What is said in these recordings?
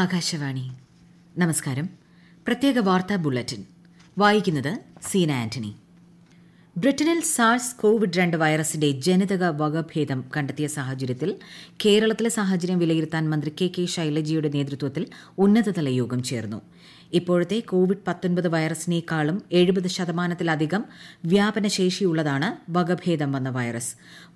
ആകാശവാണി നമസ്കാരം പ്രത്യേക വാർത്താ ബുള്ളറ്റിൻ വായിക്കുന്നത് സീന ആന്റണി ബ്രിട്ടനിൽ സാഴ്സ് കോവിഡ് രണ്ട് വൈറസിന്റെ ജനിതക വകഭേദം കണ്ടെത്തിയ സാഹചര്യത്തിൽ കേരളത്തിലെ സാഹചര്യം വിലയിരുത്താൻ മന്ത്രി കെ കെ ശൈലജയുടെ നേതൃത്വത്തിൽ ഉന്നതതല യോഗം ചേർന്നു ഇപ്പോഴത്തെ കോവിഡ് പത്തൊൻപത് വൈറസിനേക്കാളും എഴുപത് ശതമാനത്തിലധികം വ്യാപനശേഷിയുള്ളതാണ് വകഭേദം വന്ന വൈറസ്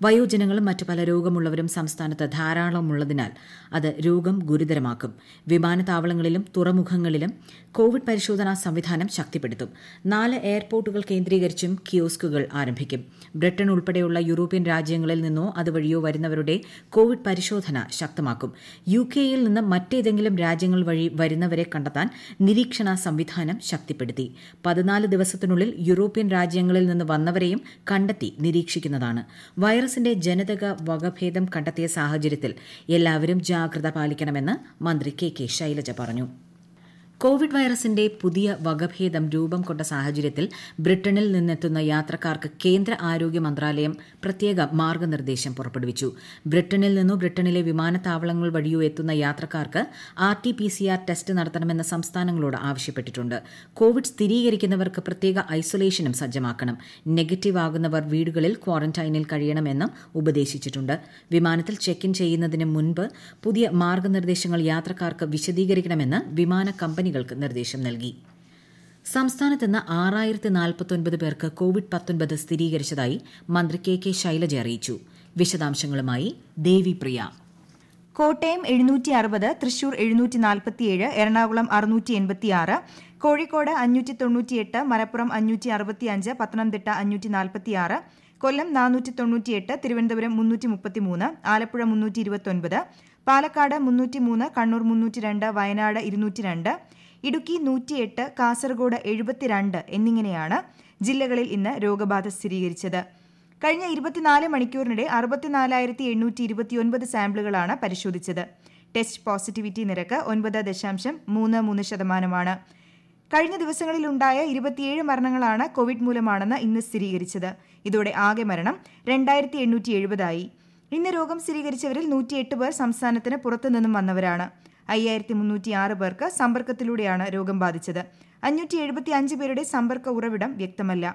വയോജനങ്ങളും മറ്റ് പല രോഗമുള്ളവരും സംസ്ഥാനത്ത് ധാരാളമുള്ളതിനാൽ അത് രോഗം ഗുരുതരമാക്കും വിമാനത്താവളങ്ങളിലും തുറമുഖങ്ങളിലും കോവിഡ് പരിശോധനാ സംവിധാനം ശക്തിപ്പെടുത്തും നാല് എയർപോർട്ടുകൾ കേന്ദ്രീകരിച്ചും കിയോസ്കുകൾ ആരംഭിക്കും ബ്രിട്ടൻ ഉൾപ്പെടെയുള്ള യൂറോപ്യൻ രാജ്യങ്ങളിൽ നിന്നോ അതുവഴിയോ വരുന്നവരുടെ കോവിഡ് പരിശോധന ശക്തമാക്കും യു കെയിൽ നിന്ന് മറ്റേതെങ്കിലും രാജ്യങ്ങൾ വഴി വരുന്നവരെ കണ്ടെത്താൻ നിരീക്ഷണം നിരീക്ഷണ സംവിധാനം ശക്തിപ്പെടുത്തി പതിനാല് ദിവസത്തിനുള്ളിൽ യൂറോപ്യൻ രാജ്യങ്ങളിൽ നിന്ന് വന്നവരെയും കണ്ടെത്തി നിരീക്ഷിക്കുന്നതാണ് വൈറസിന്റെ ജനിതക വകഭേദം കണ്ടെത്തിയ സാഹചര്യത്തിൽ എല്ലാവരും ജാഗ്രത പാലിക്കണമെന്ന് മന്ത്രി കെ കെ ശൈലജ പറഞ്ഞു കോവിഡ് വൈറസിന്റെ പുതിയ വകഭേദം രൂപം കൊണ്ട സാഹചര്യത്തിൽ ബ്രിട്ടനിൽ നിന്നെത്തുന്ന യാത്രക്കാർക്ക് കേന്ദ്ര ആരോഗ്യ മന്ത്രാലയം പ്രത്യേക മാർഗ്ഗനിർദ്ദേശം പുറപ്പെടുവിച്ചു ബ്രിട്ടനിൽ നിന്നും ബ്രിട്ടനിലെ വിമാനത്താവളങ്ങൾ വഴിയോ എത്തുന്ന യാത്രക്കാർക്ക് R T P C R test നടത്തണമെന്ന് സംസ്ഥാനങ്ങളോട് ആവശ്യപ്പെട്ടിട്ടുണ്ട് കോവിഡ് സ്ഥിരീകരിക്കുന്നവർക്ക് പ്രത്യേക ഐസൊലേഷനും സജ്ജമാക്കണം നെഗറ്റീവ് ആകുന്നവർ വീടുകളിൽ ക്വാറന്റൈനിൽ കഴിയണമെന്നും ഉപദേശിച്ചിട്ടുണ്ട് വിമാനത്തിൽ ചെക്ക് ഇൻ ചെയ്യുന്നതിന് മുൻപ് പുതിയ മാർഗ്ഗനിർദ്ദേശങ്ങൾ യാത്രക്കാർക്ക് വിശദീകരിക്കണമെന്ന് വിമാന കമ്പനി കമ്പനികൾക്ക് നിർദ്ദേശം നൽകി സംസ്ഥാനത്ത് നിന്ന് ആറായിരത്തി നാൽപ്പത്തൊൻപത് പേർക്ക് കോവിഡ് പത്തൊൻപത് സ്ഥിരീകരിച്ചതായി മന്ത്രി കെ കെ ശൈലജ അറിയിച്ചു വിശദാംശങ്ങളുമായി ദേവിപ്രിയ കോട്ടയം എഴുന്നൂറ്റി അറുപത് തൃശൂർ എഴുന്നൂറ്റി നാൽപ്പത്തിയേഴ് എറണാകുളം അറുന്നൂറ്റി എൺപത്തിയാറ് കോഴിക്കോട് അഞ്ഞൂറ്റി തൊണ്ണൂറ്റിയെട്ട് മലപ്പുറം അഞ്ഞൂറ്റി അറുപത്തിയഞ്ച് പത്തനംതിട്ട അഞ്ഞൂറ്റി നാൽപ്പത്തിയാറ് കൊല്ലം നാനൂറ്റി തൊണ്ണൂറ്റിയെട്ട് തിരുവനന്തപുരം മുന്നൂറ്റി മുപ്പത്തിമൂന്ന് ആലപ്പുഴ മുന്നൂറ്റി ഇരുപത്തൊൻപത് പാലക്കാട് മുന്നൂറ്റി മൂന്ന് കണ്ണൂർ മുന്നൂറ്റി രണ്ട് വയനാട് ഇരുന്നൂറ്റി രണ്ട് ഇടുക്കി നൂറ്റിയെട്ട് കാസർഗോഡ് എഴുപത്തിരണ്ട് എന്നിങ്ങനെയാണ് ജില്ലകളിൽ ഇന്ന് രോഗബാധ സ്ഥിരീകരിച്ചത് കഴിഞ്ഞ ഇരുപത്തിനാല് മണിക്കൂറിനിടെ അറുപത്തിനാലായിരത്തി എണ്ണൂറ്റി ഇരുപത്തിയൊൻപത് സാമ്പിളുകളാണ് പരിശോധിച്ചത് ടെസ്റ്റ് പോസിറ്റിവിറ്റി നിരക്ക് ഒൻപത് ദശാംശം മൂന്ന് മൂന്ന് ശതമാനമാണ് കഴിഞ്ഞ ദിവസങ്ങളിലുണ്ടായ ഇരുപത്തിയേഴ് മരണങ്ങളാണ് കോവിഡ് മൂലമാണെന്ന് ഇന്ന് സ്ഥിരീകരിച്ചത് ഇതോടെ ആകെ മരണം രണ്ടായിരത്തി എണ്ണൂറ്റി എഴുപതായി ഇന്ന് രോഗം സ്ഥിരീകരിച്ചവരിൽ നൂറ്റിയെട്ട് പേർ സംസ്ഥാനത്തിന് പുറത്തുനിന്നും വന്നവരാണ് അയ്യായിരത്തി മുന്നൂറ്റി ആറ് പേർക്ക് സമ്പർക്കത്തിലൂടെയാണ് രോഗം ബാധിച്ചത് അഞ്ഞൂറ്റി എഴുപത്തി അഞ്ച് പേരുടെ സമ്പർക്ക ഉറവിടം വ്യക്തമല്ല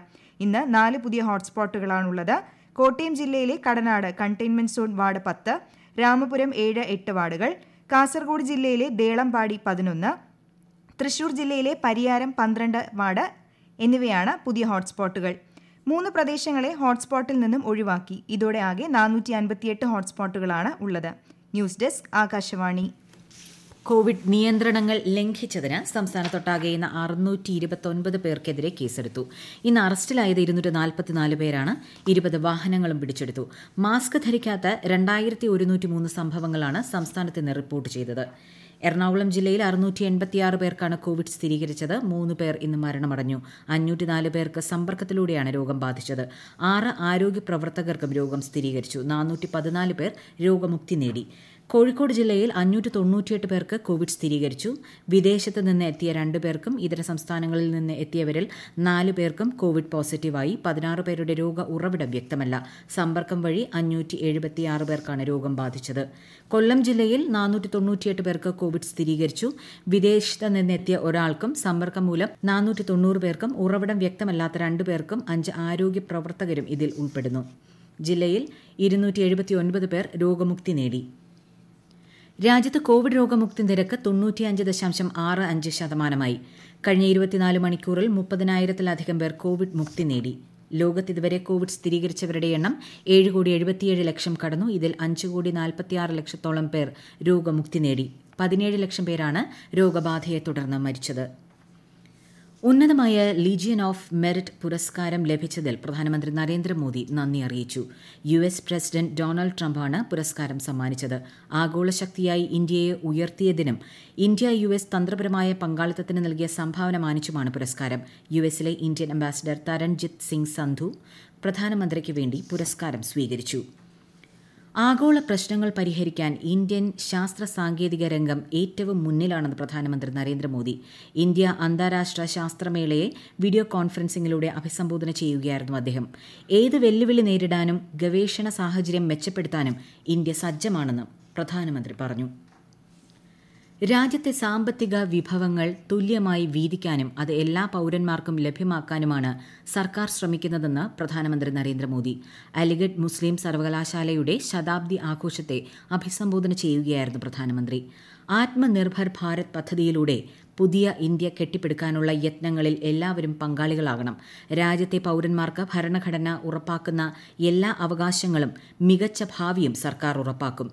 ഇന്ന് നാല് പുതിയ ഹോട്ട്സ്പോട്ടുകളാണുള്ളത് കോട്ടയം ജില്ലയിലെ കടനാട് കണ്ടെയ്ൻമെന്റ് സോൺ വാർഡ് പത്ത് രാമപുരം ഏഴ് എട്ട് വാർഡുകൾ കാസർഗോഡ് ജില്ലയിലെ ദേളംപാടി പതിനൊന്ന് തൃശൂർ ജില്ലയിലെ പരിയാരം പന്ത്രണ്ട് വാർഡ് എന്നിവയാണ് പുതിയ ഹോട്ട്സ്പോട്ടുകൾ മൂന്ന് പ്രദേശങ്ങളെ ഹോട്ട്സ്പോട്ടിൽ നിന്നും ഒഴിവാക്കി ഇതോടെ ആകെ നാനൂറ്റി അൻപത്തിയെട്ട് ഹോട്ട്സ്പോട്ടുകളാണ് ഉള്ളത് ന്യൂസ് ഡെസ്ക് ആകാശവാണി കോവിഡ് നിയന്ത്രണങ്ങൾ ലംഘിച്ചതിന് സംസ്ഥാനത്തൊട്ടാകെ ഇന്ന് അറുന്നൂറ്റി ഇരുപത്തൊൻപത് പേർക്കെതിരെ കേസെടുത്തു ഇന്ന് അറസ്റ്റിലായത് ഇരുന്നൂറ്റി നാൽപ്പത്തിനാല് പേരാണ് ഇരുപത് വാഹനങ്ങളും പിടിച്ചെടുത്തു മാസ്ക് ധരിക്കാത്ത രണ്ടായിരത്തി ഒരുന്നൂറ്റി മൂന്ന് സംഭവങ്ങളാണ് സംസ്ഥാനത്ത് ഇന്ന് റിപ്പോർട്ട് ചെയ്തത് എറണാകുളം ജില്ലയിൽ അറുന്നൂറ്റി എൺപത്തിയാറ് പേർക്കാണ് കോവിഡ് സ്ഥിരീകരിച്ചത് മൂന്ന് പേർ ഇന്ന് മരണമടഞ്ഞു അഞ്ഞൂറ്റിനാല് പേർക്ക് സമ്പർക്കത്തിലൂടെയാണ് രോഗം ബാധിച്ചത് ആറ് ആരോഗ്യ പ്രവർത്തകർക്കും രോഗം സ്ഥിരീകരിച്ചു നാനൂറ്റി പതിനാല് പേർ രോഗമുക്തി നേടി കോഴിക്കോട് ജില്ലയിൽ അഞ്ഞൂറ്റി തൊണ്ണൂറ്റിയെട്ട് പേർക്ക് കോവിഡ് സ്ഥിരീകരിച്ചു വിദേശത്ത് നിന്ന് എത്തിയ രണ്ടു പേർക്കും ഇതര സംസ്ഥാനങ്ങളിൽ നിന്ന് എത്തിയവരിൽ നാല് പേർക്കും കോവിഡ് പോസിറ്റീവായി പതിനാറ് പേരുടെ രോഗ ഉറവിടം വ്യക്തമല്ല സമ്പർക്കം വഴി അഞ്ഞൂറ്റി എഴുപത്തിയാറ് പേർക്കാണ് രോഗം ബാധിച്ചത് കൊല്ലം ജില്ലയിൽ നാനൂറ്റി തൊണ്ണൂറ്റിയെട്ട് പേർക്ക് കോവിഡ് സ്ഥിരീകരിച്ചു വിദേശത്ത് നിന്നെത്തിയ ഒരാൾക്കും സമ്പർക്കം മൂലം നാനൂറ്റി തൊണ്ണൂറ് പേർക്കും ഉറവിടം വ്യക്തമല്ലാത്ത രണ്ടു പേർക്കും അഞ്ച് ആരോഗ്യ പ്രവർത്തകരും ഇതിൽ ഉൾപ്പെടുന്നു ജില്ലയിൽ ഇരുന്നൂറ്റി എഴുപത്തി ഒൻപത് പേർ രോഗമുക്തി നേടി രാജ്യത്ത് കോവിഡ് രോഗമുക്തി നിരക്ക് തൊണ്ണൂറ്റിയഞ്ച് ദശാംശം ആറ് അഞ്ച് ശതമാനമായി കഴിഞ്ഞ ഇരുപത്തിനാല് മണിക്കൂറിൽ മുപ്പതിനായിരത്തിലധികം പേർ കോവിഡ് മുക്തി നേടി ലോകത്ത് ഇതുവരെ കോവിഡ് സ്ഥിരീകരിച്ചവരുടെ എണ്ണം ഏഴ് കോടി എഴുപത്തിയേഴ് ലക്ഷം കടന്നു ഇതിൽ അഞ്ച് കോടി നാൽപ്പത്തിയാറ് ലക്ഷത്തോളം പേർ രോഗമുക്തി നേടി പതിനേഴ് ലക്ഷം പേരാണ് രോഗബാധയെ തുടർന്ന് മരിച്ചത് ഉന്നതമായ ലീജിയൻ ഓഫ് മെറിറ്റ് പുരസ്കാരം ലഭിച്ചതിൽ പ്രധാനമന്ത്രി നരേന്ദ്രമോദി നന്ദി അറിയിച്ചു യു എസ് പ്രസിഡന്റ് ഡൊണാൾഡ് ട്രംപാണ് പുരസ്കാരം സമ്മാനിച്ചത് ആഗോള ശക്തിയായി ഇന്ത്യയെ ഉയർത്തിയതിനും ഇന്ത്യ യു എസ് തന്ത്രപരമായ പങ്കാളിത്തത്തിന് നൽകിയ സംഭാവന മാനിച്ചുമാണ് പുരസ്കാരം യു എസിലെ ഇന്ത്യൻ അംബാസിഡർ തരൺജിത് സിംഗ് സന്ധു പ്രധാനമന്ത്രിക്ക് വേണ്ടി പുരസ്കാരം സ്വീകരിച്ചു ആഗോള പ്രശ്നങ്ങൾ പരിഹരിക്കാൻ ഇന്ത്യൻ ശാസ്ത്ര സാങ്കേതിക രംഗം ഏറ്റവും മുന്നിലാണെന്ന് പ്രധാനമന്ത്രി നരേന്ദ്രമോദി ഇന്ത്യ അന്താരാഷ്ട്ര ശാസ്ത്രമേളയെ വീഡിയോ കോൺഫറൻസിംഗിലൂടെ അഭിസംബോധന ചെയ്യുകയായിരുന്നു അദ്ദേഹം ഏത് വെല്ലുവിളി നേരിടാനും ഗവേഷണ സാഹചര്യം മെച്ചപ്പെടുത്താനും ഇന്ത്യ സജ്ജമാണെന്ന് പ്രധാനമന്ത്രി പറഞ്ഞു രാജ്യത്തെ സാമ്പത്തിക വിഭവങ്ങൾ തുല്യമായി വീതിക്കാനും അത് എല്ലാ പൌരന്മാർക്കും ലഭ്യമാക്കാനുമാണ് സർക്കാർ ശ്രമിക്കുന്നതെന്ന് പ്രധാനമന്ത്രി നരേന്ദ്രമോദി അലിഗഡ് മുസ്ലിം സർവകലാശാലയുടെ ശതാബ്ദി ആഘോഷത്തെ അഭിസംബോധന ചെയ്യുകയായിരുന്നു പ്രധാനമന്ത്രി ആത്മനിർഭർ ഭാരത് പദ്ധതിയിലൂടെ പുതിയ ഇന്ത്യ കെട്ടിപ്പടുക്കാനുള്ള യത്നങ്ങളിൽ എല്ലാവരും പങ്കാളികളാകണം രാജ്യത്തെ പൌരന്മാർക്ക് ഭരണഘടന ഉറപ്പാക്കുന്ന എല്ലാ അവകാശങ്ങളും മികച്ച ഭാവിയും സർക്കാർ ഉറപ്പാക്കും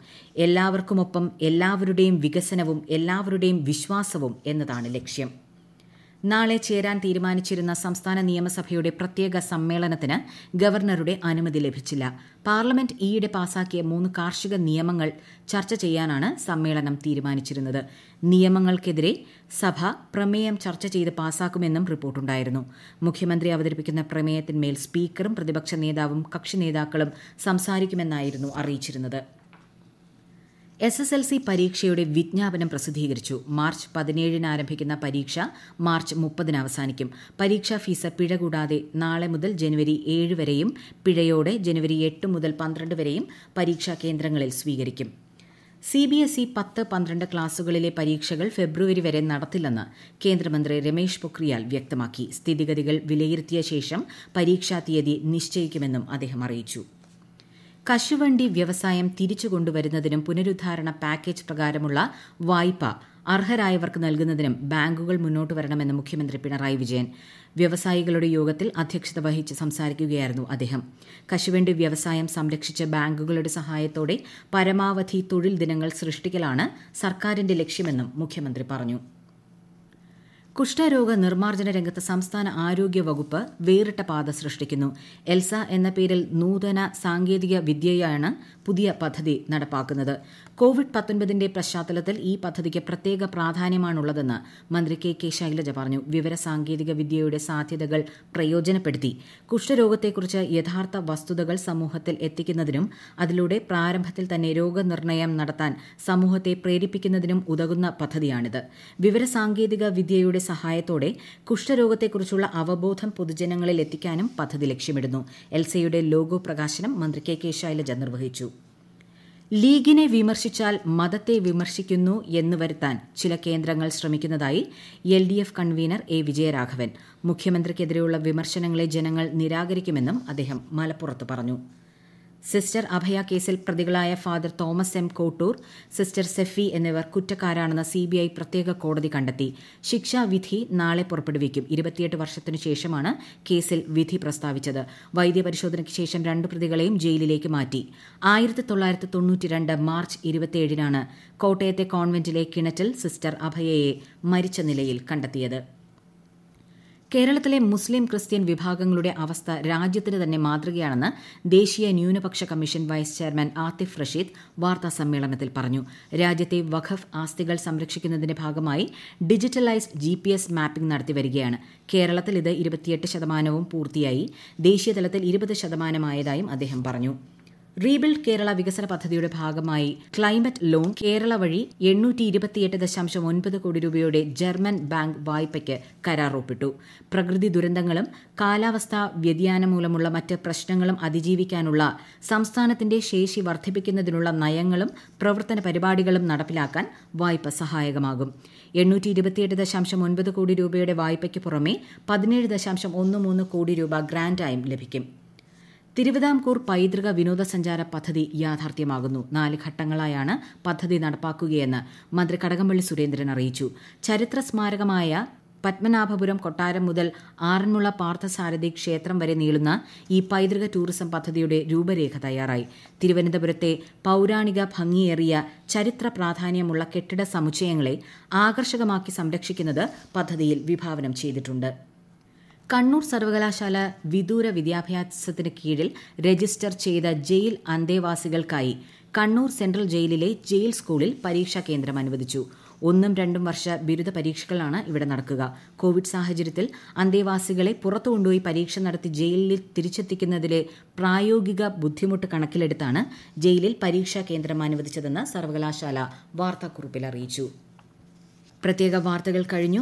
എല്ലാവർക്കുമൊപ്പം എല്ലാവരുടെയും വികസനവും എല്ലാവരുടെയും വിശ്വാസവും എന്നതാണ് ലക്ഷ്യം നാളെ ചേരാൻ തീരുമാനിച്ചിരുന്ന സംസ്ഥാന നിയമസഭയുടെ പ്രത്യേക സമ്മേളനത്തിന് ഗവർണറുടെ അനുമതി ലഭിച്ചില്ല പാർലമെന്റ് ഈയിടെ പാസാക്കിയ മൂന്ന് കാർഷിക നിയമങ്ങൾ ചർച്ച ചെയ്യാനാണ് സമ്മേളനം തീരുമാനിച്ചിരുന്നത് നിയമങ്ങൾക്കെതിരെ സഭ പ്രമേയം ചർച്ച ചെയ്ത് പാസാക്കുമെന്നും റിപ്പോർട്ടുണ്ടായിരുന്നു മുഖ്യമന്ത്രി അവതരിപ്പിക്കുന്ന പ്രമേയത്തിന്മേൽ സ്പീക്കറും പ്രതിപക്ഷ നേതാവും കക്ഷി നേതാക്കളും സംസാരിക്കുമെന്നായിരുന്നു അറിയിച്ചിരുന്നത് എസ് എസ് എൽ സി പരീക്ഷയുടെ വിജ്ഞാപനം പ്രസിദ്ധീകരിച്ചു മാർച്ച് പതിനേഴിന് ആരംഭിക്കുന്ന പരീക്ഷ മാർച്ച് മുപ്പതിന് അവസാനിക്കും പരീക്ഷാ ഫീസ് പിഴ കൂടാതെ നാളെ മുതൽ ജനുവരി ഏഴ് വരെയും പിഴയോടെ ജനുവരി എട്ട് മുതൽ പന്ത്രണ്ട് വരെയും പരീക്ഷാ കേന്ദ്രങ്ങളിൽ സ്വീകരിക്കും സി ബി എസ് ഇ പത്ത് പന്ത്രണ്ട് ക്ലാസുകളിലെ പരീക്ഷകൾ ഫെബ്രുവരി വരെ നടത്തില്ലെന്ന് കേന്ദ്രമന്ത്രി രമേശ് പൊഖ്രിയാൽ വ്യക്തമാക്കി സ്ഥിതിഗതികൾ വിലയിരുത്തിയ ശേഷം പരീക്ഷാ തീയതി നിശ്ചയിക്കുമെന്നും അദ്ദേഹം അറിയിച്ചു കശുവണ്ടി വ്യവസായം തിരിച്ചുകൊണ്ടുവരുന്നതിനും പുനരുദ്ധാരണ പാക്കേജ് പ്രകാരമുള്ള വായ്പ അർഹരായവർക്ക് നൽകുന്നതിനും ബാങ്കുകൾ മുന്നോട്ട് വരണമെന്ന് മുഖ്യമന്ത്രി പിണറായി വിജയൻ വ്യവസായികളുടെ യോഗത്തിൽ അധ്യക്ഷത വഹിച്ച് സംസാരിക്കുകയായിരുന്നു അദ്ദേഹം കശുവണ്ടി വ്യവസായം സംരക്ഷിച്ച് ബാങ്കുകളുടെ സഹായത്തോടെ പരമാവധി തൊഴിൽ ദിനങ്ങൾ സൃഷ്ടിക്കലാണ് സർക്കാരിന്റെ ലക്ഷ്യമെന്നും മുഖ്യമന്ത്രി പറഞ്ഞു കുഷ്ഠരോഗ നിർമ്മാർജ്ജന രംഗത്ത് സംസ്ഥാന ആരോഗ്യ വകുപ്പ് വേറിട്ട പാത സൃഷ്ടിക്കുന്നു എൽസ എന്ന പേരിൽ നൂതന സാങ്കേതിക വിദ്യയാണ് പുതിയ പദ്ധതി നടപ്പാക്കൂന്നത് കോവിഡ് പശ്ചാത്തലത്തിൽ ഈ പദ്ധതിക്ക് പ്രത്യേക പ്രാധാന്യമാണുള്ളതെന്ന് മന്ത്രി കെ കെ ശൈലജ പറഞ്ഞു വിവര സാങ്കേതിക വിദ്യയുടെ സാധ്യതകൾ പ്രയോജനപ്പെടുത്തി കുഷ്ഠരോഗത്തെക്കുറിച്ച് യഥാർത്ഥ വസ്തുതകൾ സമൂഹത്തിൽ എത്തിക്കുന്നതിനും അതിലൂടെ പ്രാരംഭത്തിൽ തന്നെ രോഗനിർണയം നടത്താൻ സമൂഹത്തെ പ്രേരിപ്പിക്കുന്നതിനും ഉതകുന്ന പദ്ധതിയാണിത് സാങ്കേതിക വിദ്യയുടെ സഹായത്തോടെ കുഷ്ഠരോഗത്തെക്കുറിച്ചുള്ള അവബോധം പൊതുജനങ്ങളിൽ എത്തിക്കാനും പദ്ധതി ലക്ഷ്യമിടുന്നു എൽസയുടെ ലോഗോ പ്രകാശനം മന്ത്രി കെ കെ ശൈലജ നിർവഹിച്ചു ലീഗിനെ വിമർശിച്ചാൽ മതത്തെ വിമർശിക്കുന്നു എന്ന് വരുത്താൻ ചില കേന്ദ്രങ്ങൾ ശ്രമിക്കുന്നതായി L D F convener A Vijayaraghavan മുഖ്യമന്ത്രിക്കെതിരെയുള്ള വിമർശനങ്ങളെ ജനങ്ങൾ നിരാകരിക്കുമെന്നും അദ്ദേഹം മലപ്പുറത്ത് പറഞ്ഞു സിസ്റ്റർ അഭയ കേസിൽ പ്രതികളായ father Thomas M Kottoor sister Sephy എന്നിവർ കുറ്റക്കാരാണെന്ന് സിബിഐ പ്രത്യേക കോടതി കണ്ടെത്തി ശിക്ഷാവിധി നാളെ പുറപ്പെടുവിക്കും ഇരുപത്തിയെട്ട് വർഷത്തിനു ശേഷമാണ് കേസിൽ വിധി പ്രസ്താവിച്ചത് വൈദ്യപരിശോധനയ്ക്ക് ശേഷം രണ്ട് പ്രതികളെയും ജയിലിലേക്ക് മാറ്റി ആയിരത്തി തൊള്ളായിരത്തി തൊണ്ണൂറ്റി രണ്ട് മാർച്ച് ഇരുപത്തിയേഴിനാണ് കോട്ടയത്തെ കോൺവെന്റിലെ കിണറ്റിൽ സിസ്റ്റർ അഭയയെ മരിച്ച നിലയിൽ കണ്ടെത്തിയത് കേരളത്തിലെ മുസ്ലിം ക്രിസ്ത്യൻ വിഭാഗങ്ങളുടെ അവസ്ഥ രാജ്യത്തിന് തന്നെ മാതൃകയാണെന്ന് ദേശീയ ന്യൂനപക്ഷ commission vice chairman Athif Rasheed വാർത്താ സമ്മേളനത്തിൽ പറഞ്ഞു രാജ്യത്തെ വഖഫ് ആസ്തികൾ സംരക്ഷിക്കുന്നതിന്റെ ഭാഗമായി digitalised G P S mapping നടത്തിവരികയാണ് കേരളത്തിൽ ഇത് ഇരുപത്തിയെട്ട് ശതമാനവും പൂർത്തിയായി ദേശീയതലത്തിൽ ഇരുപത് ശതമാനമായതായും അദ്ദേഹം പറഞ്ഞു റീബിൽഡ് കേരള വികസന പദ്ധതിയുടെ ഭാഗമായി ക്ലൈമറ്റ് ലോൺ കേരള വഴി ഒൻപത് കോടി രൂപയുടെ ജർമ്മൻ ബാങ്ക് വായ്പയ്ക്ക് കരാർ ഒപ്പിട്ടു പ്രകൃതി ദുരന്തങ്ങളും കാലാവസ്ഥാ വ്യതിയാനം മൂലമുള്ള മറ്റ് പ്രശ്നങ്ങളും അതിജീവിക്കാനുള്ള സംസ്ഥാനത്തിന്റെ ശേഷി വർദ്ധിപ്പിക്കുന്നതിനുള്ള നയങ്ങളും പ്രവർത്തന പരിപാടികളും നടപ്പിലാക്കാൻ വായ്പ സഹായകമാകും എണ്ണൂറ്റി ഇരുപത്തിയെട്ട് ദശാംശം ഒൻപത് കോടി രൂപയുടെ വായ്പയ്ക്ക് പുറമെ പതിനേഴ് ദശാംശം ഒന്ന് മൂന്ന് കോടി രൂപ ഗ്രാന്റായും ലഭിക്കും തിരുവിതാംകൂർ പൈതൃക വിനോദസഞ്ചാര പദ്ധതി യാഥാർത്ഥ്യമാകുന്നു നാല് ഘട്ടങ്ങളായാണ് പദ്ധതി നടപ്പാക്കുകയെന്ന് മന്ത്രി കടകംപള്ളി സുരേന്ദ്രൻ അറിയിച്ചു ചരിത്ര സ്മാരകമായ പത്മനാഭപുരം കൊട്ടാരം മുതൽ ആറന്മുള പാർത്ഥസാരഥി ക്ഷേത്രം വരെ നീളുന്ന ഈ പൈതൃക ടൂറിസം പദ്ധതിയുടെ രൂപരേഖ തയ്യാറായി തിരുവനന്തപുരത്തെ പൌരാണിക ഭംഗിയേറിയ ചരിത്ര പ്രാധാന്യമുള്ള കെട്ടിട സമുച്ചയങ്ങളെ ആകർഷകമാക്കി സംരക്ഷിക്കുന്നത് പദ്ധതിയിൽ വിഭാവനം ചെയ്തിട്ടുണ്ട് കണ്ണൂർ സർവകലാശാല വിദൂര വിദ്യാഭ്യാസത്തിന് കീഴിൽ രജിസ്റ്റർ ചെയ്ത ജയിൽ അന്തേവാസികൾക്കായി കണ്ണൂർ സെൻട്രൽ ജയിലിലെ ജയിൽ സ്കൂളിൽ പരീക്ഷാ കേന്ദ്രം അനുവദിച്ചു ഒന്നും രണ്ടും വർഷ ബിരുദ പരീക്ഷകളാണ് ഇവിടെ നടക്കുക കോവിഡ് സാഹചര്യത്തിൽ അന്തേവാസികളെ പുറത്തു കൊണ്ടുപോയി പരീക്ഷ നടത്തി ജയിലിൽ തിരിച്ചെത്തിക്കുന്നതിലെ പ്രായോഗിക ബുദ്ധിമുട്ട് കണക്കിലെടുത്താണ് ജയിലിൽ പരീക്ഷാ കേന്ദ്രം അനുവദിച്ചതെന്ന് സർവകലാശാല വാർത്താക്കുറിപ്പിൽ അറിയിച്ചു പ്രത്യേക വാർത്തകൾ കഴിഞ്ഞു